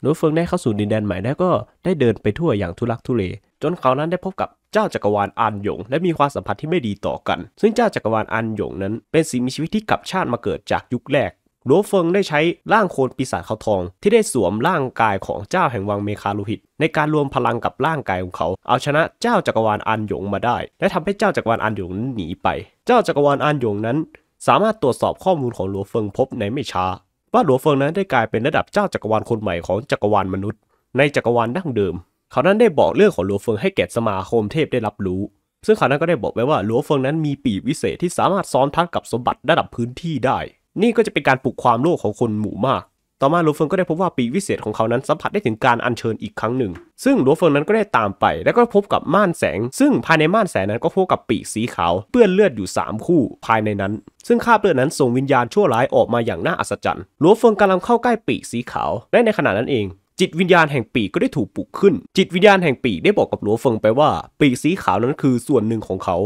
หนูเฟิงได้เข้าสู่ดินแดนใหม่แล้วก็ได้เดินไปทั่วอย่างทุลักทุเล จนเขานั้นได้พบกับเจ้าจักรวาลอันหยงและมีความสัมพันธ์ที่ไม่ดีต่อกัน ซึ่งเจ้าจักรวาลอันหยงนั้นเป็นสิ่งมีชีวิตที่กลับชาติมาเกิดจากยุคแรกหลวเฟิงได้ใช้ร่างโคนปีศาจเขาทองที่ได้สวมร่างกายของเจ้าแห่งวังเมคาลูหิต ในการรวมพลังกับร่างกายของเขาเอาชนะเจ้าจักรวาลอันหยงมาได้ และทำให้เจ้าจักรวาลอันหยงนั้นหนีไป เจ้าจักรวาลอันหยงนั้น สามารถตรวจสอบข้อมูลของหลวเฟิง พบในไม่ช้าว่าหลัวเฟิง นั้นได้กลายเป็นระดับเจ้าจักรวาลคนใหม่ของจักรวาลมนุษย์ในจักรวาลดั้งเดิม เขานั้นได้บอกเรื่องของหลัวเฟิงให้แก่สมาคมเทพได้รับรู้ ซึ่งเขานั้นก็ได้บอกไว้ว่าหลัวเฟิงนั้นมีปีกวิเศษที่สามารถซ้อนทับกับสมบัติระดับพื้นที่ได้ นี่ก็จะเป็นการปลุกความโลภของคนหมู่มากต่อมาหลวงเฟิงก็ได้พบว่าปีวิเศษของเขานั้น สัมผัสได้ถึงการอัญเชิญอีกครั้งหนึ่ง ซึ่งหลวงเฟิงนั้นก็ได้ตามไป และก็พบกับม่านแสง ซึ่งภายในม่านแสงนั้นก็พบกับปีกสีขาวเปื้อนเลือดอยู่ 3 คู่ ภายในนั้น ซึ่งคาบเลือดนั้น ส่งวิญญาณชั่วร้ายออกมาอย่างน่าอัศจรรย์ หลวงเฟิงกำลังเข้าใกล้ปีกสีขาวและในขณะนั้นเอง จิตวิญญาณแห่งปีกก็ได้ถูกปลุกขึ้น จิตวิญญาณแห่งปีกได้บอกกับหลวงเฟิงไปว่าปีกสีขาวนั้นคือส่วนหนึ่งของเขา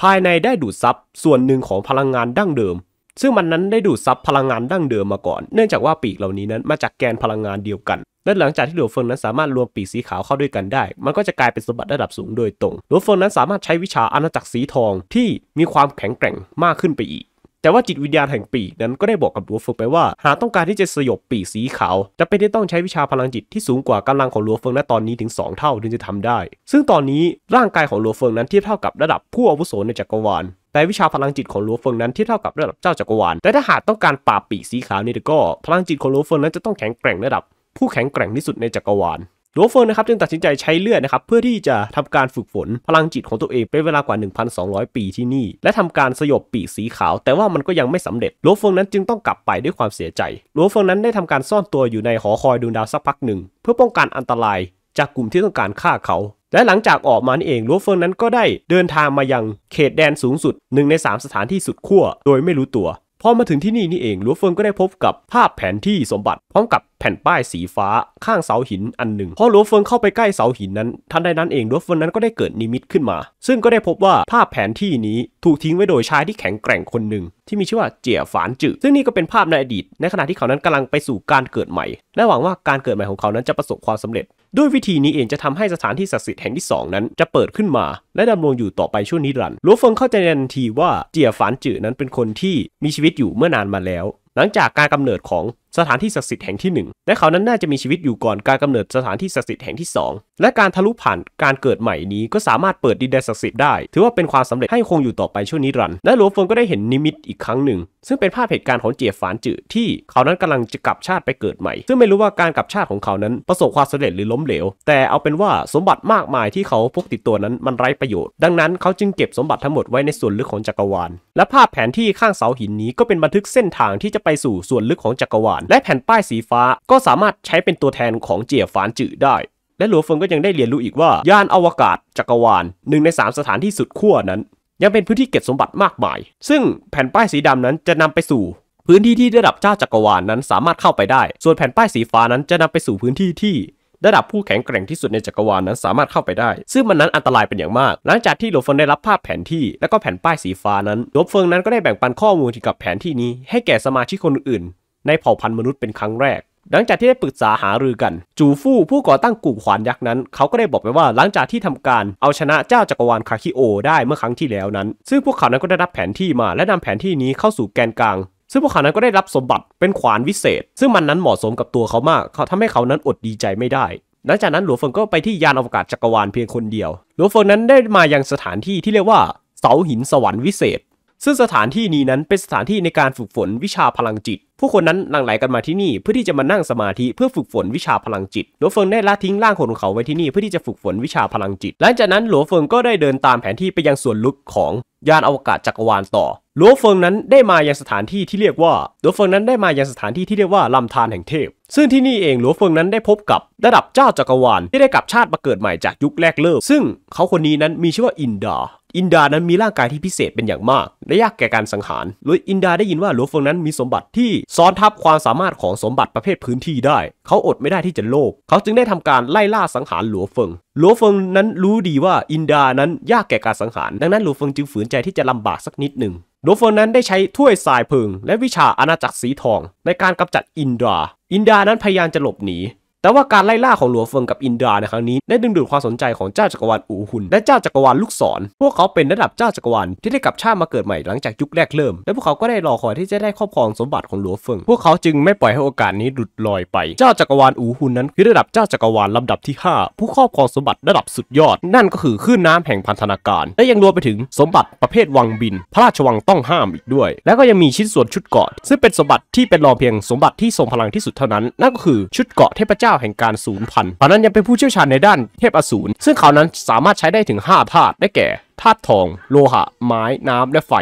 ภายในได้ดูดซับส่วนหนึ่งของพลังงานดั้งเดิมซึ่งมันนั้นได้ดูดซับพลังงานดั้งเดิมมาก่อน เนื่องจากว่าปีกเหล่านี้นั้นมาจากแกนพลังงานเดียวกัน และหลังจากที่หลวงเฟิงนั้นสามารถรวมปีกสีขาวเข้าด้วยกันได้ มันก็จะกลายเป็นสมบัติระดับสูงโดยตรง หลวงเฟิงนั้นสามารถใช้วิชาอาณาจักรสีทองที่มีความแข็งแกร่งมากขึ้นไปอีกแต่ว่าจิตวิญญาณแห่งปีกนั้นก็ได้บอกกับลัวเฟิงไปว่า หากต้องการที่จะสยบปีกสีขาวจะเป็นที่ต้องใช้วิชาพลังจิตที่สูงกว่ากำลังของลัวเฟิงณตอนนี้ถึง 2 เท่าถึงจะทำได้ ซึ่งตอนนี้ร่างกายของลัวเฟิงนั้นเทียบเท่ากับระดับผู้อาวุโสในจักรวาลแต่วิชาพลังจิตของลัวเฟิงนั้นเทียบเท่ากับระดับเจ้าจักรวาลแต่ถ้าหากต้องการปราบปีกสีขาวนี่ก็พลังจิตของลัวเฟิงนั้นจะต้องแข็งแกร่งระดับผู้แข็งแกร่งที่สุดในจักรวาลโดเฟิร์นะครับจึงตัดสินใจใช้เลือดนะครับเพื่อที่จะทำการฝึกฝนพลังจิตของตัวเองเป็นเวลากว่า 1,200 ปีที่นี่ และทำการสยบปีกสีขาว แต่ว่ามันก็ยังไม่สำเร็จโดเฟิร์นั้นจึงต้องกลับไปด้วยความเสียใจโดเฟิร์นั้นได้ทำการซ่อนตัวอยู่ในหอคอยดูดาวสักพักหนึ่ง เพื่อป้องกันอันตราย จากกลุ่มที่ต้องการฆ่าเขา และหลังจากออกมานี่เองลัวเฟิงนั้นก็ได้เดินทางมายังเขตแดนสูงสุดหนึ่งใน 3 สถานที่สุดขั้วโดยไม่รู้ตัวพอมาถึงที่นี่นี่เองหลัวเฟิงก็ได้พบกับภาพแผนที่สมบัติพร้อมกับแผ่นป้ายสีฟ้าข้างเสาหินอันหนึ่งพอหลัวเฟิงเข้าไปใกล้เสาหินนั้นทันใดนั้นเองหลัวเฟิงนั้นก็ได้เกิดนิมิตขึ้นมา ซึ่งก็ได้พบว่าภาพแผนที่นี้ถูกทิ้งไว้โดยชายที่แข็งแกร่งคนหนึ่งที่มีชื่อว่าเจี๋ยฝานจือซึ่งนี่ก็เป็นภาพในอดีต ในขณะที่เขานั้นกำลังไปสู่การเกิดใหม่ และหวังว่าการเกิดใหม่ของเขานั้นจะประสบความสำเร็จด้วยวิธีนี้เองจะทำให้สถานที่ศักดิ์สิทธิ์แห่งที่ 2 นั้นจะเปิดขึ้นมา และดำรงอยู่ต่อไปช่วงนิรันดร์ลวเฟิงเข้าใจทันทีว่า เจียฝานจื่อนั้นเป็นคนที่มีชีวิตอยู่เมื่อนานมาแล้ว หลังจากการกำเนิดของสถานที่ศักดิ์สิทธิ์แห่งที่1และเขานั้นน่าจะมีชีวิตอยู่ก่อน การกำเนิดสถานที่ศักดิ์สิทธิ์แห่งที่ 2 และการทะลุผ่าน การเกิดใหม่นี้ก็สามารถเปิดดินแดนศักดิ์สิทธิ์ได้ ถือว่าเป็นความสำเร็จให้คงอยู่ต่อไปช่วงนี้รัน และหลวงเฟิงก็ได้เห็นนิมิตอีกครั้งหนึ่ง ซึ่งเป็นภาพเหตุการณ์ของเจียฝานจือที่เขานั้นกำลังจะกลับชาติไปเกิดใหม่ ซึ่งไม่รู้ว่าการกลับชาติของเขานั้นประสบความสำเร็จหรือล้มเหลว แต่เอาเป็นว่าสมบัติมากมายที่เขาพกติดตัวนั้นมันไร้ประโยชน์ดังนั้นเขาจึงเก็บสมบัติทั้งหมดไว้ในส่วนลึกของจักรวาลและภาพแผนที่ข้างเสาหินนี้ก็เป็นบันทึกเส้นทางที่จะไปสู่ส่วนลึกของจักรวาลและแผ่นป้ายสีฟ้าก็สามารถใช้เป็นตัวแทนของเจียฝานจื่อได้ และหลัวเฟิงก็ยังได้เรียนรู้อีกว่า ยานอวกาศจักรวาลหนึ่งใน 3 สถานที่สุดขั้วนั้น ยังเป็นพื้นที่เก็บสมบัติมากมาย ซึ่งแผ่นป้ายสีดำนั้นจะนำไปสู่ พื้นที่ที่ระดับเจ้าจักรวาลนั้นสามารถเข้าไปได้ ส่วนแผ่นป้ายสีฟ้านั้นจะนำไปสู่พื้นที่ที่ ระดับผู้แข็งแกร่งที่สุดในจักรวาลนั้นสามารถเข้าไปได้ ซึ่งมันนั้นอันตรายเป็นอย่างมาก หลังจากที่หลบเฟิงได้รับภาพแผนที่และก็แผ่นป้ายสีฟ้านั้นหลเฟิงนั้นก็ได้แบ่งปันข้อมูลเกี่ยวกับแผนที่นี้ ให้แก่สมาชิกคนอื่นในเผ่าพันธุ์มนุษย์เป็นครั้งแรก หลังจากที่ได้ปรึกษาหารือกัน จูฟู่ผู้ก่อตั้งกลุ่มขวานยักษ์นั้น เขาก็ได้บอกไปว่าหลังจากที่ทำการเอาชนะเจ้าจักรวาลคาคิโอ ได้เมื่อครั้งที่แล้วนั้น ซึ่งพวกเขานั้นก็ได้รับแผนที่มา และนำแผนที่นี้เข้าสู่แกนกลาง ซึ่งพวกเขานั้นก็ได้รับสมบัติเป็นขวานวิเศษ ซึ่งมันนั้นเหมาะสมกับตัวเขามากเขาทำให้เขานั้นอดดีใจไม่ได้ หลังจากนั้นหลวงเฟิงก็ไปที่ยานอวกาศจักรวาลเพียงคนเดียว หลวงเฟิงนั้นได้มายังสถานที่ที่เรียกว่า เสาหินสวรรค์วิเศษ ซึ่งสถานที่นี้นั้นเป็นสถานที่ในการฝึกฝนวิชาพลังจิตผู้คนนั้นหลั่งไหลกันมาที่นี่เพื่อที่จะมานั่งสมาธิเพื่อฝึกฝนวิชาพลังจิต หลววเฟิงได้ละทิ้งร่างของเขาไว้ที่นี่เพื่อที่จะฝึกฝนวิชาพลังจิต หลังจากนั้นหลววเฟิงก็ได้เดินตามแผนที่ไปยังส่วนลึกของยานอวกาศจักรวาลต่อ หลววเฟิงนั้นได้มายังสถานที่ที่เรียกว่า หลววเฟิงนั้นได้มายังสถานที่ที่เรียกว่าลำธารแห่งเทพ ซึ่งที่นี่เองหลววเฟิงนั้นได้พบกับ ระดับเจ้าจักรวาลที่ได้กลับชาติมาเกิดใหม่จากยุคแรกเริ่ม ซึ่งเขาคนนี้นั้นมีชื่อว่าอินดาอินดานั้นมีร่างกายที่พิเศษเป็นอย่างมากและยากแก่การสังหารหรือินดาได้ยินว่าหลวงเฟิงนั้นมีสมบัติที่ซ้อนทับความสามารถของสมบัติประเภทพื้นที่ได้ เขาอดไม่ได้ที่จะโลภ เขาจึงได้ทำการไล่ล่าสังหารหลัวเฟิงหลัวเฟิงนั้นรู้ดีว่าอินดานั้นยากแก่การสังหาร ดังนั้น หลัวเฟิงจึงฝืนใจที่จะลำบากสักนิดหนึ่งหลัวเฟิงนั้นได้ใช้ถ้วยทรายพึง และวิชาอาณาจักรสีทอง ในการกำจัดอินดา อินดานั้นพยายามจะหลบหนีแต่ว่าการไล่ล่าของหลัวเฟิงกับอินดาในครั้งนี้ได้ดึงดูดความสนใจของเจ้าจักรวาลอูหุนและเจ้าจักรวาลลูกศร พวกเขาเป็นระดับเจ้าจักรวาลที่ได้กลับชาติมาเกิดใหม่หลังจากยุคแรกเริ่ม และพวกเขาก็ได้รอคอยที่จะได้ครอบครองสมบัติของหลัวเฟิง พวกเขาจึงไม่ปล่อยให้โอกาสนี้หลุดลอยไป เจ้าจักรวาลอูหุนนั้นคือระดับเจ้าจักรวาลลำดับที่5ผู้ครอบครองสมบัติระดับสุดยอด นั่นก็คือขึ้นน้ำแห่งพันธนาการและยังรวมไปถึงสมบัติประเภทวังบินพระราชวังต้องห้ามอีกด้วย แล้วก็ยังมีชิ้นส่วนชุดเกาะซึ่งเป็นสมบัติที่เป็นรองเพียงสมบัติที่ทรงพลังที่สุดเท่านั้นนั่นก็คือชุดเกาะเทพเจ้าแห่งการสูญพันธุ์เรานั้นยังเป็นผู้เชี่ยวชาญในด้านเทพอสูรซึ่งเขานั้นสามารถใช้ได้ถึง5ธาตุได้แก่ธาตุทอง โลหะ ไม้น้ำและไฟ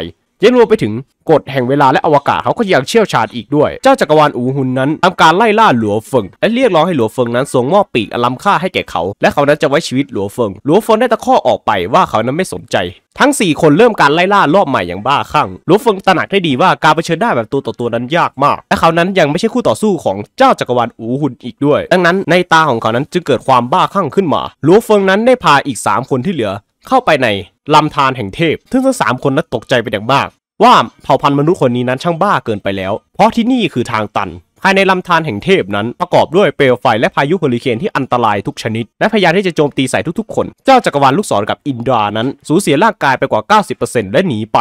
ยังรวมไปถึงกฎแห่งเวลาและอวกาศเขาก็ยังเชี่ยวชาญอีกด้วยเจ้าจักรวาลอูหุนนั้นทำการไล่ล่าหลัวเฟิงและเรียกร้องให้หลัวเฟิงนั้นส่งมอบปีกอลัมค่าให้แก่เขาและเขานั้นจะไว้ชีวิตหลัวเฟิง หลัวเฟิงได้ตะข้อออกไปว่าเขานั้นไม่สนใจ ทั้ง 4 คนเริ่มการไล่ล่ารอบใหม่อย่างบ้าคลั่งหลัวเฟิงตระหนักได้ดีว่าการเผชิญหน้าแบบตัวต่อตัวนั้นยากมาก และเขานั้นยังไม่ใช่คู่ต่อสู้ของเจ้าจักรวาลอูหุนอีกด้วยดังนั้นในตาของเขานั้นจึงเกิดความบ้าคลั่งขึ้นมาหลัวเฟิงนั้นได้พาอีก 3 คนที่เหลือ เข้าไปในลำธารแห่งเทพซึ่งทั้งสามคนนั้นตกใจไปอย่างมาก ว่าเผ่าพันธุ์มนุษย์คนนี้นั้นช่างบ้าเกินไปแล้ว เพราะที่นี่คือทางตัน ภายในลำธารแห่งเทพนั้นประกอบด้วยเปลวไฟและพายุเฮอริเคนที่อันตรายทุกชนิด และพยายามที่จะโจมตีใส่ทุกๆคน เจ้าจักรวาลลูกศรกับอินดรานั้นสูญเสียร่างกายไปกว่า 90%และหนีไป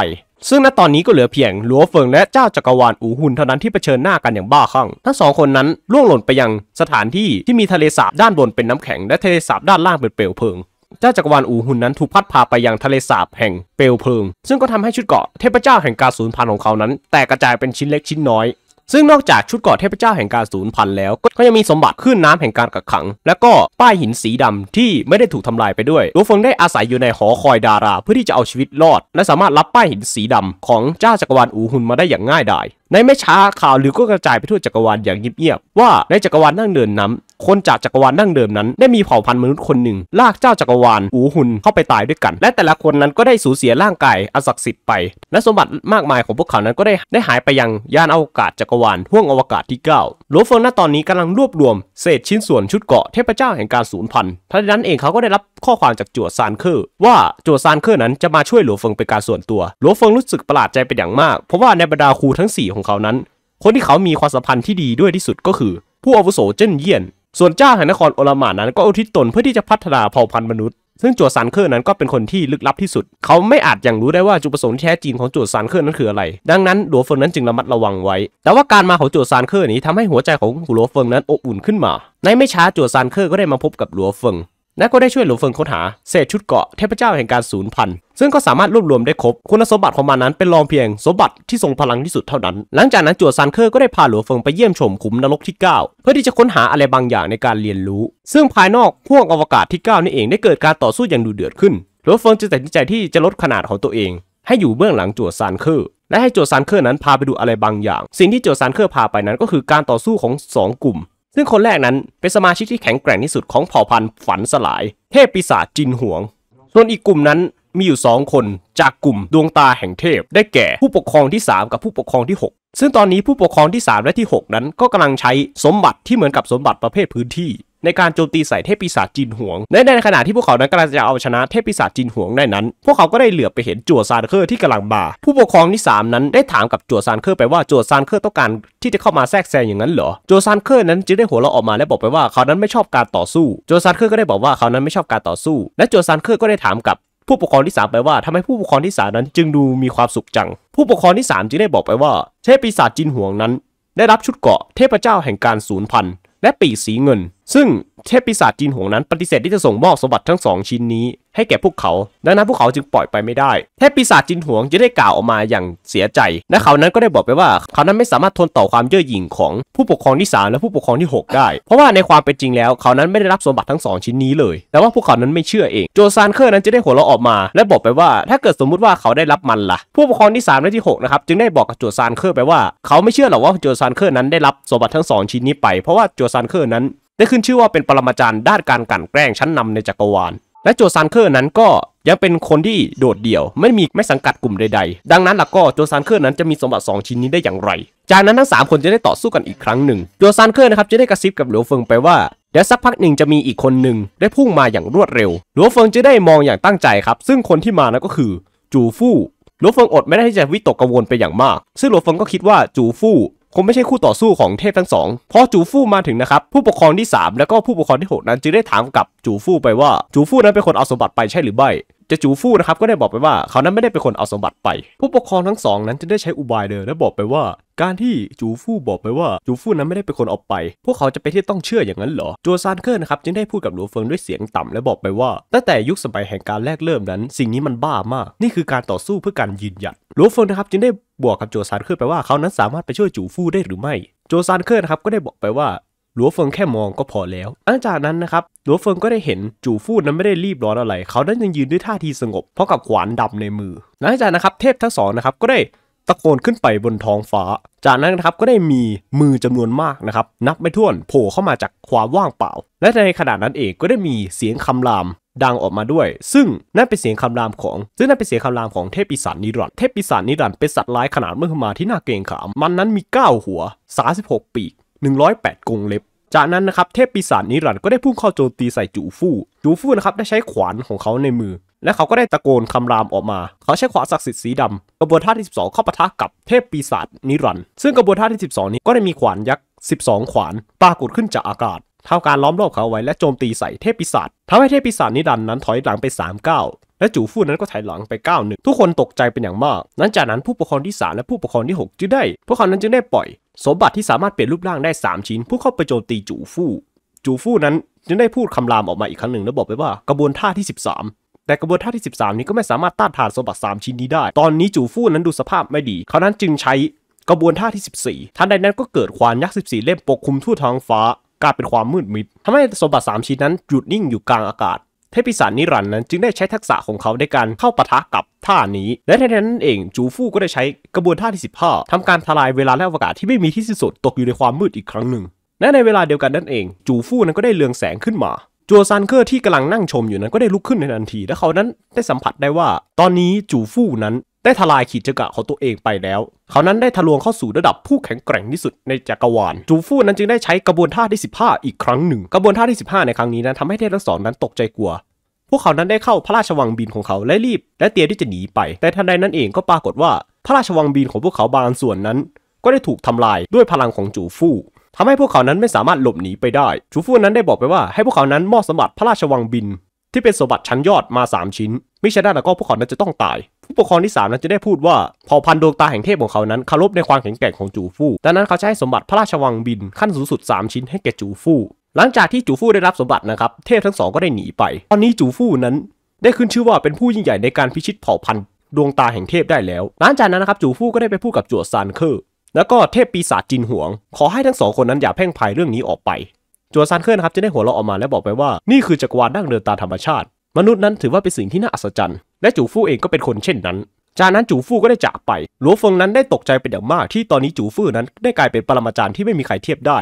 ซึ่งณตอนนี้ก็เหลือเพียงหลัวเฟิงและเจ้าจักรวาลอูหุนเท่านั้นที่เผชิญหน้ากันอย่างบ้าคลั่งทั้งสองคนนั้นล่วงหล่นไปยังสถานที่ที่มีทะเลสาบด้านบนเป็นน้ำแข็งและทะเลสาบด้านล่างเป็นเปลวเพลิงเจ้าจักรวาลอูหุนนั้นถูกพัดพาไปยังทะเลสาบแห่งเปลวเพลิง ซึ่งก็ทำให้ชุดเกาะเทพเจ้าแห่งการสูญพันธุ์ของเขานั้น แตกกระจายเป็นชิ้นเล็กชิ้นน้อย ซึ่งนอกจากชุดเกาะเทพเจ้าแห่งการสูญพันธุ์แล้วก็ยังมีสมบัติขึ้นน้ำแห่งการกักขัง และก็ป้ายหินสีดำที่ไม่ได้ถูกทำลายไปด้วยลูฟงได้อาศัยอยู่ในหอคอยดาราเพื่อที่จะเอาชีวิตรอด และสามารถรับป้ายหินสีดำของเจ้าจักรวาลอูหุนมาได้อย่างง่ายดายในไม่ช้าข่าวลือก็กระจายไปทั่วจักรวาลอย่างเงียบๆว่าในจักรวาลนั่งเดินน้คนจากจักรวาลดั้งเดิมนั้นได้มีเผ่าพันธุ์มนุษย์คนหนึ่งลากเจ้าจักรวาลอูหุนเข้าไปตายด้วยกัน และแต่ละคนนั้นก็ได้สูญเสียร่างกายอสักศิษสิทธิ์ไปและสมบัติมากมายของพวกเขานั้นก็ได้ได้หายไปยังยานอวกาศจักรวาลห่วงอวกาศที่9โลฟอนณตอนนี้กำลังรวบรวมเศษชิ้นส่วนชุดเกาะเทพเจ้าแห่งการสูญพันธุ์ทัานนั้นเองเขาก็ได้รับข้อความจากจัวซานเคอร์ว่าจัวซานเคอร์นั้นจะมาช่วยหลวเฟิงเป็นการส่วนตัวหลวเฟิงรู้สึกประหลาดใจเป็นอย่างมากเพราะว่าในบรรดาครูทั้ง4ของเขานั้น คนที่เขามีความสัมพันธ์ที่ดีด้วยที่สุดก็คือ ผู้อาวุโสเจิ้นเยี่ยนส่วนเจ้าแห่งนครโอลามานั้นก็อุทิศตนเพื่อที่จะพัฒนาเผ่าพันธุ์มนุษย์ ซึ่งจวดซันเคอร์นั้นก็เป็นคนที่ลึกลับที่สุด เขาไม่อาจอย่างรู้ได้ว่าจุดประสงค์แท้จริงของจวดซันเคอร์นั้นคืออะไร ดังนั้นหลัวเฟิงนั้นจึงระมัดระวังไว้ แต่ว่าการมาของจวดซันเคอร์นี้ทำให้หัวใจของหลัวเฟิงนั้นอบอุ่นขึ้นมา ในไม่ช้าจวดซันเคอร์ก็ได้มาพบกับหลัวเฟิงและก็ได้ช่วยหลุมเฟิงค้นหาเศษชุดเกาะเทพเจ้าแห่งการสูญพันธุ์ซึ่งก็สามารถรวบรวมได้ครบคุณสมบัติของมันนั้นเป็นรองเพียงสมบัติที่ทรงพลังที่สุดเท่านั้น หลังจากนั้นจวดซันเคอร์ก็ได้พาหลวงเฟิงไปเยี่ยมชมขุมนรกที่ 9 เพื่อที่จะค้นหาอะไรบางอย่างในการเรียนรู้ ซึ่งภายนอกห้วงอวกาศที่ 9นี่เองได้เกิดการต่อสู้อย่างดุเดือดขึ้นหลวงเฟิงจึงตัดสินใจที่จะลดขนาดของตัวเอง ให้อยู่เบื้องหลังจวดซานเคอร์และให้จวดซานเคอร์นั้นพาไปดูอะไรบางอย่าง สิ่งที่จวดซานเคอร์พาไปนั้นก็คือการต่อสู้ของ 2 กลุ่มซึ่งคนแรกนั้น เป็นสมาชิกที่แข็งแกร่งที่สุดของเผ่าพันธุ์ฝันสลายเทพปีศาจจินหวง ส่วนอีกกลุ่มนั้นมีอยู่ 2 คนจากกลุ่มดวงตาแห่งเทพได้แก่ผู้ปกครองที่ 3 กับผู้ปกครองที่ 6 ซึ่งตอนนี้ผู้ปกครองที่ 3 และที่ 6 นั้นก็กำลังใช้สมบัติที่เหมือนกับสมบัติประเภทพื้นที่ในการโจมตีใส่เทพปีศาจจินหวงและในขณะที่พวกเขานั้นกำลังจะเอาชนะเทพปีศาจจินหวงได้นั้น พวกเขาก็ได้เหลือไปเห็นจั่วซานเคอร์ที่กำลังบ่าผู้ปกครองที่ 3 นั้นได้ถามกับจั่วซานเคอร์ไปว่าจั่วซานเคอร์ต้องการที่จะเข้ามาแทรกแซงอย่างนั้นเหรอจั่วซานเคอร์นั้นจึงได้หัวเราะออกมาและบอกไปว่า เขานั้นไม่ชอบการต่อสู้จั่วซานเคอร์ก็ได้บอกว่าเขานั้นไม่ชอบการต่อสู้ และจั่วซานเคอร์ก็ได้ถามกับ ผู้ปกครองที่3ไปว่า ทำให้ผู้ปกครองที่3นั้นจึงดูมีความสุขจัง ผู้ปกครองที่3จึงได้บอกไปว่าเทพปีศาจจินห่วงนั้นได้รับชุดเกาะเทพเจ้าแห่งการสูญพันธุ์และปีสีเงินซึ่งเทพปีศาจจีนหงนั้น ปฏิเสธที่จะส่งมอบสมบัติทั้งสองชิ้นนี้ ให้แก่พวกเขา ดังนั้นพวกเขาจึงปล่อยไปไม่ได้ เทพปีศาจจีนหงจะได้กล่าวออกมาอย่างเสียใจ และเขานั้นก็ได้บอกไปว่า เขานั้นไม่สามารถทนต่อความเย่อหยิ่งของผู้ปกครองที่สามและผู้ปกครองที่ 6 ได้ เพราะว่าในความเป็นจริงแล้วเขานั้นไม่ได้รับสมบัติทั้งสองชิ้นนี้เลย แต่ว่าพวกเขานั้นไม่เชื่อเอง โจซานเคอร์นั้นจะได้หัวเราะออกมา และบอกไปว่า ถ้าเกิดสมมุติว่าเขาได้รับมันล่ะ ผู้ปกครองที่3และที่6นะครับจึงได้บอกกับโจซานเคอร์ไปว่า เขาไม่เชื่อหรอกว่าโจซานเคอร์นั้นได้รับสมบัติทั้งสองชิ้นนี้ไป เพราะว่าโจซานเคอร์นั้นได้ขึ้นชื่อว่าเป็นปรมาจารย์ด้านการกั่นแกล้งชั้นนำในจักรวาล และโจซานเคอร์นั้นก็ยังเป็นคนที่โดดเดี่ยว ไม่มีไม่สังกัดกลุ่มใดๆ ดังนั้นล่ะก็โจซานเคอร์นั้นจะมีสมบัติ2ชิ้นนี้ได้อย่างไร จากนั้นทั้ง 3 คนจะได้ต่อสู้กันอีกครั้งหนึ่ง โจซานเคอร์นะครับจะได้กระซิบกับหลัวเฟิงไปว่าเดี๋ยวสักพักหนึ่งจะมีอีกคนหนึ่งได้พุ่งมาอย่างรวดเร็ว หลัวเฟิงจะได้มองอย่างตั้งใจครับ ซึ่งคนที่มานั้นก็คือจูฟู่ หลัวเฟิงอดไม่ได้ที่จะวิตกกังวลไปอย่างมากซึ่งหลัวเฟิงก็คิดว่าจูฟู่คงไม่ใช่คู่ต่อสู้ของเทพทั้งสองพอจูฟู่มาถึงนะครับ ผู้ปกครองที่ 3 แล้วก็ผู้ปกครองที่ 6 นั้นจึงได้ถามกับจูฟู่ไปว่าจูฟู่นั้นเป็นคนเอาสมบัติไปใช่หรือไม่จูฟู่นะครับก็ได้บอกไปว่าเขานั้นไม่ได้เป็นคนเอาสมบัติไป ผู้ปกครองทั้งสอง นั้นจะได้ใช้อุบายเดิมและบอกไปว่า การที่จูฟู่บอกไปว่าจูฟู่นั้นไม่ได้เป็นคนเอาไปพวกเขาจะไปที่ต้องเชื่ออย่างนั้นเหรอโจซานเคิลนะครับจึงได้พูดกับหลัวเฟิงด้วยเสียงต่ำและบอกไปว่าตั้งแต่ยุคสมัยแห่งการแรกเริ่มนั้น สิ่งนี้มันบ้ามาก นี่คือการต่อสู้เพื่อการยืนหยัดหลัวเฟิงนะครับจึงได้บอกกับโจซานเคิลไปว่าเขานั้นสามารถไปช่วยจูฟู่ได้หรือไม่โจซานเคิลนะครับก็ได้บอกไปว่าหลัวเฟิงแค่มองก็พอแล้ว หลังจากนั้นนะครับ หลัวเฟิงก็ได้เห็นจู่ฟูดนั้นไม่ได้รีบร้อนอะไร เขานั้นยังยืนด้วยท่าทีสงบเพราะกับขวานดำในมือหลังจากนะครับเทพทั้งสองนะครับก็ได้ตะโกนขึ้นไปบนท้องฟ้า จากนั้นนะครับก็ได้มีมือจำนวนมากนะครับนับไม่ถ้วนโผล่เข้ามาจากความว่างเปล่า และในขณะนั้นเองก็ได้มีเสียงคำรามดังออกมาด้วย ซึ่งนั่นเป็นเสียงคำรามของซึ่งนั่นเป็นเสียงคำรามของเทพปีศาจนิรันด์เทพปีศาจนิรันด์เป็นสัตว์ร้ายขนาดเมื่ึมาที่น่าเกรงขามมันนั้นมี 9 หัว36ปีก108กงเล็บ จากนั้นนะครับเทพปีศาจนิรันด์ก็ได้พุ่งเข้าโจมตีใส่จูฟู่ จูฟู่นะครับได้ใช้ขวานของเขาในมือ และเขาก็ได้ตะโกนคำรามออกมา เขาใช้ขวานศักดิ์สิทธิ์สีดำกระบวนท่าที่12 เข้าปะทะกับเทพปีศาจนิรันด์ซึ่งกระบวนท่าที่12 นี้ก็ได้มีขวานยักษ์12 ขวาน ปรากฏขึ้นจากอากาศ เท่าการล้อมรอบเขาไว้และโจมตีใส่เทพปีศาจทำให้เทพปีศาจนิรันด์นั้นถอยหลังไป3ก้าวและจู่ฟู่นั้นก็ถอยหลังไปก้าวหนึ่งทุกคนตกใจเป็นอย่างมากลังจากนั้นผู้ปกครองที่3และผู้ปกครองที่ 6จึงได้พวกเขานั้นจึงได้ปล่อยสมบัติที่สามารถเปลี่ยนรูปร่างได้ 3 ชิ้น ผู้เข้าไปโจมตีจูฟู่จูฟู่นั้นจึงได้พูดคำรามออกมาอีกครั้งหนึ่งแล้วบอกไปว่ากระบวนท่าที่13แต่กระบวนท่าที่13นี้ก็ไม่สามารถต้านทานสมบัติ3ชิ้นนี้ได้ ตอนนี้จูฟู่นั้นดูสภาพไม่ดีเขานั้นจึงใช้กระบวนท่าที่14ทันใดนั้นก็เกิดควานยักษ์14 เล่มปกคลุมทั่วท้องฟ้ากลายเป็นความมืดมิดทำให้สมบัติ3ชิ้นนั้นหยุดนิ่งอยู่กลางอากาศเทพิสารนิรันด์นั้นจึงได้ใช้ทักษะของเขาในการเข้าปะทะกับท่านี้ และในนั้นเองจูฟู่ก็ได้ใช้กระบวนท่าที่15 ทำการทลายเวลาและอวกาศที่ไม่มีที่สิ้นสุดตกอยู่ในความมืดอีกครั้งหนึ่งและในเวลาเดียวกันนั่นเองจูฟู่นั้นก็ได้เลืองแสงขึ้นมาจัวซันเคอร์ที่กำลังนั่งชมอยู่นั้นก็ได้ลุกขึ้นในทันที และเขานั้นได้สัมผัสได้ว่า ตอนนี้จูฟู่นั้นได้ทลายขีดจักระของตัวเองไปแล้ว เขานั้นได้ทะลวงเข้าสู่ระดับผู้แข็งแกร่งที่สุดในจักรวาล จูฟู่นั้นจึงได้ใช้กระบวนท่าที่15 อีกครั้งหนึ่ง กระบวนท่าที่15 ในครั้งนี้นั้นทำให้เทพทั้งสองนั้นตกใจกลัว พวกเขานั้นได้เข้าพระราชวังบินของเขาและรีบและเตรียมที่จะหนีไป แต่ทันใดนั้นเองก็ปรากฏว่าพระราชวังบินของพวกเขาบางส่วนนั้น ก็ได้ถูกทำลายด้วยพลังของจูฟู่ทำให้พวกเขานั้นไม่สามารถหลบหนีไปได้ จูฟู่นั้นได้บอกไปว่าให้พวกเขานั้นมอบสมบัติพระราชวังบิน ที่เป็นสมบัติชั้นยอดมา3ชิ้นมิฉะนั้นแล้วก็พวกเขานั้นจะต้องตาย ผู้ปกครองที่ 3 นั้นจะได้พูดว่าเผ่าพันธุ์ดวงตาแห่งเทพของเขานั้นคารพในความแข็งแกร่งของจูฟู่ดังนั้นเขาจะให้สมบัติพระราชวังบินขั้นสูงสุด 3 ชิ้นให้แก่จูฟู่ หลังจากที่จูฟู่ได้รับสมบัตินะครับ เทพทั้งสองก็ได้หนีไป ตอนนี้จูฟู่นั้นได้ขึ้นชื่อว่าเป็นผู้ยิ่งใหญ่ในการพิชิตเผ่าพันธุ์ดวงตาแห่งเทพได้แล้ว หลังจากนั้นนะครับจูฟู่ก็ได้ไปพูดกับจั่วซานเคอร์แล้วก็เทพปีศาจจินหวง ขอให้ทั้งสองคนนั้นอย่าแพ่งภายเรื่องนี้ออกไปจัวซานเคอร์นะครับจะได้หัวเราะออกมาแลวบอกไปว่านี่คือจักรวาลดั้งเดิมตามธรรมชาติมนุษย์นั้นถือว่าเป็นสิ่งที่น่าอัศจรรย์และจูฟู่เองก็เป็นคนเช่นนั้น จากนั้นจูฟู่ก็ได้จากไปหลัวเฟิงนั้นได้ตกใจเป็นอย่างมากที่ตอนนี้จูฟู่นั้นได้กลายเป็นปรมาจารย์ที่ไม่มีใครเทียบได้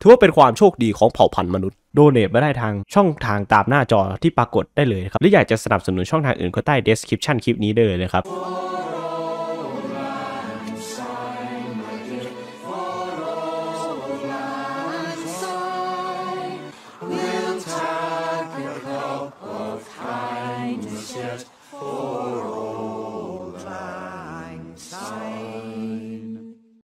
ถือว่าเป็นความโชคดีของเผ่าพันธุ์มนุษย์ โดเนทมาได้ทางช่องทางตามหน้าจอที่ปรากฏได้เลยครับหรืออยากจะสนับสนุนช่องทางอื่นก็ใต้ description คลิปนี้ได้เลยครับ